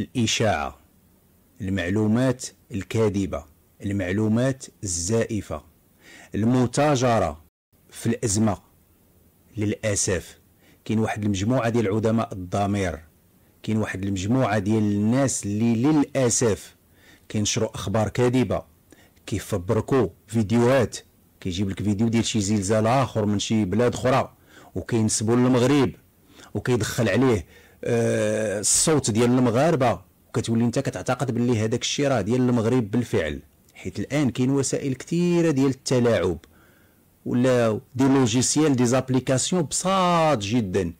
الإشاعة المعلومات الكاذبة المعلومات الزائفة المتاجرة في الأزمة للأسف كاين واحد المجموعة ديال عدماء الضمير كاين واحد المجموعة ديال الناس اللي للأسف كينشروا أخبار كاذبة كيفبركوا فيديوهات كيجيب لك فيديو ديال شي زلزال آخر من شي بلاد أخرى وكينسبوا للمغرب وكيدخل عليه آه، الصوت ديال المغاربه وكتولي انت كتعتقد باللي هذاك الشيء راه ديال المغرب بالفعل حيت الان كاين وسائل كثيره ديال التلاعب ولا دي لوجيسيال دي زابليكاسيون بساط جدا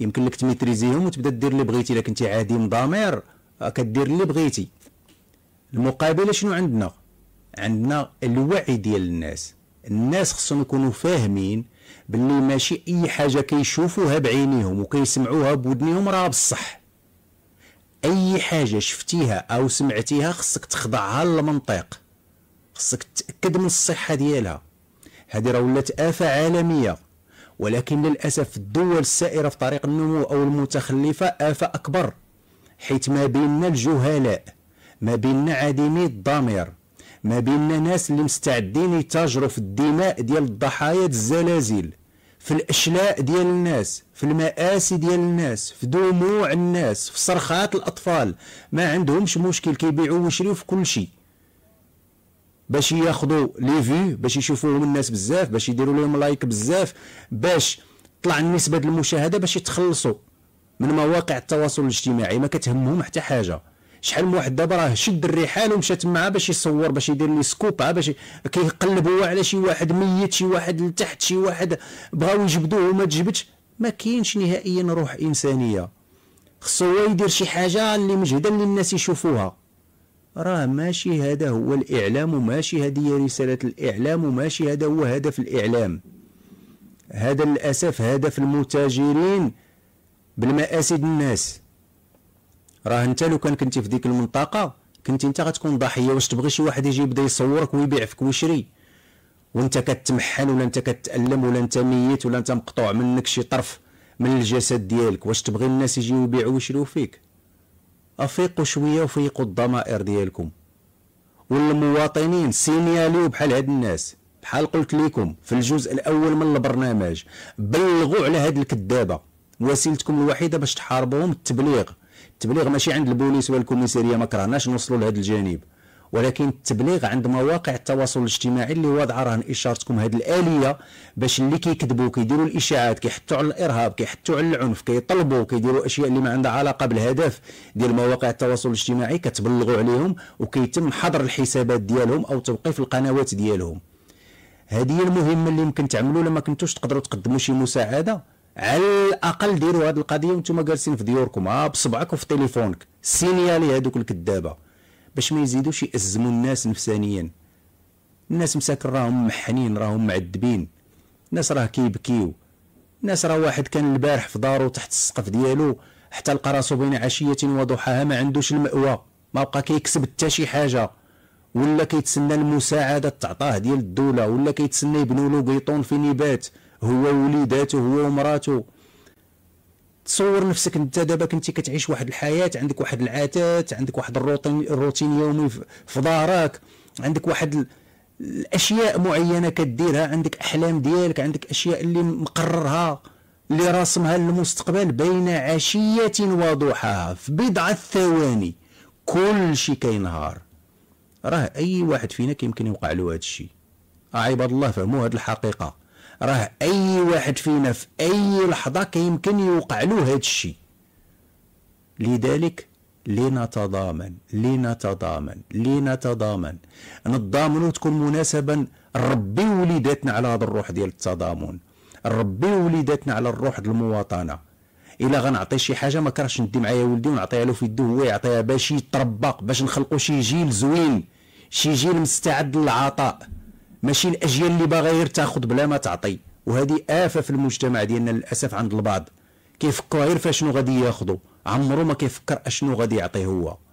يمكن لك تميتريزيهم وتبدا دير اللي بغيتي الا كنتي عادي مضامير آه، كدير اللي بغيتي المقابله شنو عندنا عندنا الوعي ديال الناس الناس خصهم يكونوا فاهمين باللي ماشي اي حاجه كيشوفوها بعينيهم وكيسمعوها بودنيهم راه بصح اي حاجه شفتيها او سمعتيها خصك تخضعها للمنطق خصك تاكد من الصحه ديالها هذه راه ولات افه عالميه ولكن للاسف الدول السائره في طريق النمو او المتخلفه افه اكبر حيث ما بيننا الجهلاء ما بيننا عديمي الضمير ما بيننا ناس اللي مستعدين يتاجروا في الدماء ديال الضحايا الزلازل في الاشلاء ديال الناس في المآسي ديال الناس في دموع الناس في صرخات الاطفال ما عندهمش مشكل كيبيعوا ويشريوا في كل شيء باش ياخذوا لي فيو باش يشوفوهم الناس بزاف باش يديروا لهم لايك بزاف باش تطلع نسبه المشاهده باش يتخلصوا من مواقع التواصل الاجتماعي ما كتهمهم حتى حاجه شحال من واحد دابا راه شد الريحان ومشات معاه باش يصور باش يدير لي سكوب باش كيقلب هو على شي واحد ميت شي واحد لتحت شي واحد بغاو يجبدوه وما تجبدش ما كاينش نهائيا روح انسانيه خصو هو يدير شي حاجه اللي مجهده اللي الناس يشوفوها راه ماشي هذا هو الاعلام وماشي هذه هي رساله الاعلام وماشي هذا هو هدف الاعلام هذا للاسف هدف المتاجرين بالمآسي الناس راه انت لو كان كنتي في ديك المنطقه كنتي انت غتكون ضحيه واش تبغي شي واحد يجي يبدا يصورك ويبيع فيك ويشري وانت كتمحل ولا انت كتالم ولا انت ميت ولا انت مقطوع منك شي طرف من الجسد ديالك واش تبغي الناس يجيو يبيعوا ويشريو فيك افيقوا شويه وفيقوا الضمائر ديالكم والمواطنين سينياليو بحال هاد الناس بحال قلت لكم في الجزء الاول من البرنامج بلغوا على هاد الكذابه وسيلتكم الوحيده باش تحاربوهم التبليغ التبليغ ماشي عند البوليس والكوميساريه ما كرهناش نوصلوا لهذا الجانب ولكن التبليغ عند مواقع التواصل الاجتماعي اللي واضعه رهن اشارتكم هذه الاليه باش اللي كيكذبوا كيديروا الاشاعات كيحطوا على الارهاب كيحطوا على العنف كيطلبوا كيديروا اشياء اللي ما عندها علاقه بالهدف ديال مواقع التواصل الاجتماعي كتبلغوا عليهم وكيتم حظر الحسابات ديالهم او توقيف القنوات ديالهم هذه هي المهمه اللي يمكن تعملوا لما كنتوش تقدروا تقدموا شي مساعده على الاقل ديروا هذه القضيه وانتم جالسين في ديوركم ها آه، بصبعك وفي تليفونك سينيالي هذوك الكذابه باش ما يزيدوش يأزموا الناس نفسانيا الناس مساكن راهم محنين راهم معذبين الناس راه كيبكيو الناس راه واحد كان البارح في دارو تحت السقف ديالو حتى لقى راسو بين عشيه وضحاها ما عندوش المأوى ما بقى كيكسب حتى شي حاجه ولا كيتسنى المساعده تعطاه ديال الدوله ولا كيتسنى يبنوا له في نبات هو وليداته هو ومراته تصور نفسك انت دابا كنتي كتعيش واحد الحياه عندك واحد العادات عندك واحد الروتين الروتين يومي في دارك عندك واحد الاشياء معينه كديرها عندك احلام ديالك عندك اشياء اللي مقررها اللي راسمها للمستقبل بين عشيه وضحاها في بضعه ثواني كل شيء كينهار راه اي واحد فينا كيمكن يوقع له هذا الشيء آه، عباد الله فهموا هذه الحقيقه راه اي واحد فينا في اي لحظه كيمكن يوقع له هذا الشيء لذلك لنتضامن لنتضامن لنتضامن نتضامن تكون مناسبا ربي وليداتنا على هذا الروح ديال التضامن ربي وليداتنا على الروح ديال المواطنه الا غنعطي شي حاجه ما كرهش ندي معايا ولدي ونعطيها له في يده هو يعطيها باش يتربى باش نخلقوا شي جيل زوين شي جيل مستعد للعطاء ماشي الاجيال اللي باغا غير تاخذ بلا ما تعطي وهذه افه في المجتمع ديالنا للاسف عند البعض كيفكر غير فاشنو غادي ياخذوا عمرو ما كيفكر اشنو غادي يعطي هو